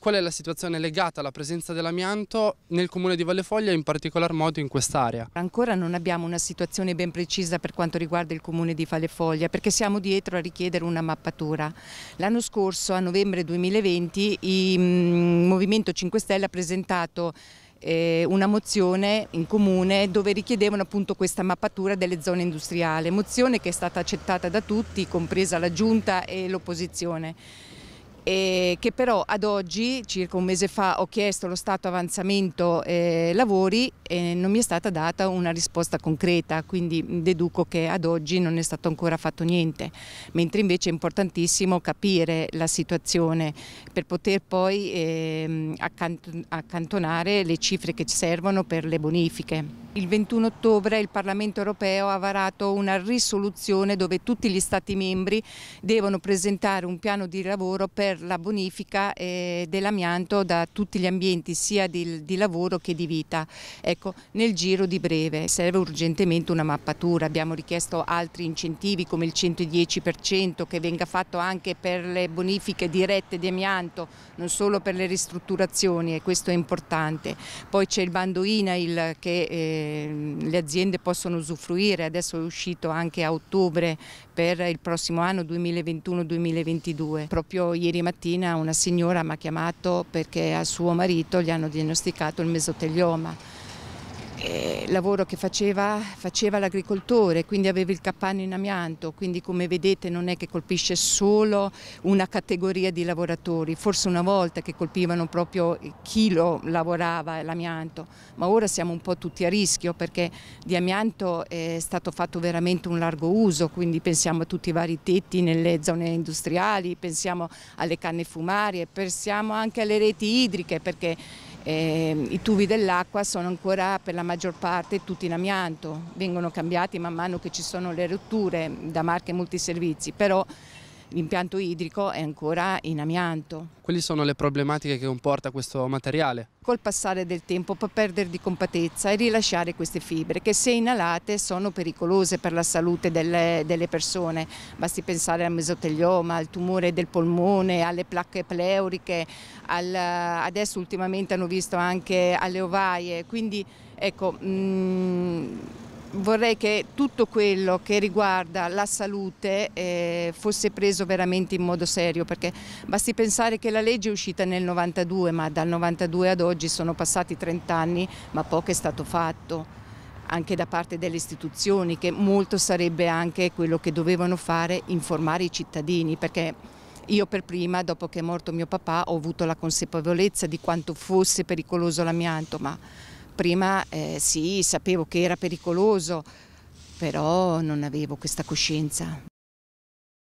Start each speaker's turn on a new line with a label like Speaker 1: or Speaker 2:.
Speaker 1: Qual è la situazione legata alla presenza dell'amianto nel comune di Vallefoglia e in particolar modo in quest'area?
Speaker 2: Ancora non abbiamo una situazione ben precisa per quanto riguarda il comune di Vallefoglia perché siamo dietro a richiedere una mappatura. L'anno scorso, a novembre 2020, il mm, Movimento 5 Stelle ha presentato eh, una mozione in comune dove richiedevano appunto questa mappatura delle zone industriali, mozione che è stata accettata da tutti, compresa la giunta e l'opposizione eh, che però ad oggi, circa un mese fa, ho chiesto lo Stato avanzamento eh, lavori e non mi è stata data una risposta concreta, quindi deduco che ad oggi non è stato ancora fatto niente, mentre invece è importantissimo capire la situazione per poter poi eh, accantonare le cifre che ci servono per le bonifiche. Il 21 ottobre il Parlamento europeo ha varato una risoluzione dove tutti gli Stati membri devono presentare un piano di lavoro per la bonifica eh, dell'amianto da tutti gli ambienti sia di, lavoro che di vita. Ecco, nel giro di breve serve urgentemente una mappatura, abbiamo richiesto altri incentivi come il 110% che venga fatto anche per le bonifiche dirette di amianto, non solo per le ristrutturazioni e questo è importante. Poi c'è il bando INAIL che eh, Ehm, le aziende possono usufruire, adesso è uscito anche a ottobre per il prossimo anno 2021-2022. Proprio ieri mattina una signora mi ha chiamato perché a suo marito gli hanno diagnosticato il mesotelioma lavoro che faceva, faceva l'agricoltore, quindi aveva il capanno in amianto, quindi come vedete non è che colpisce solo una categoria di lavoratori, forse una volta che colpivano proprio chi lo lavorava l'amianto, ma ora siamo un po' tutti a rischio perché di amianto è stato fatto veramente un largo uso, quindi pensiamo a tutti i vari tetti nelle zone industriali, pensiamo alle canne fumarie, pensiamo anche alle reti idriche perché eh, I tubi dell'acqua sono ancora per la maggior parte tutti in amianto, vengono cambiati man mano che ci sono le rotture da marche multiservizi, però l'impianto idrico è ancora in amianto.
Speaker 1: Quali sono le problematiche che comporta questo materiale?
Speaker 2: Col passare del tempo può perdere di compattezza e rilasciare queste fibre che se inalate sono pericolose per la salute delle, delle persone. Basti pensare al mesotelioma, al tumore del polmone, alle placche pleuriche, al, adesso ultimamente hanno visto anche alle ovaie. Quindi ecco... Mh, mm, vorrei che tutto quello che riguarda la salute eh, fosse preso veramente in modo serio perché basti pensare che la legge è uscita nel 92 ma dal 92 ad oggi sono passati 30 anni ma poco è stato fatto anche da parte delle istituzioni che molto sarebbe anche quello che dovevano fare informare i cittadini perché io per prima, dopo che è morto mio papà, ho avuto la consapevolezza di quanto fosse pericoloso l'amianto, ma Prima eh, sì, sapevo che era pericoloso, però non avevo questa coscienza.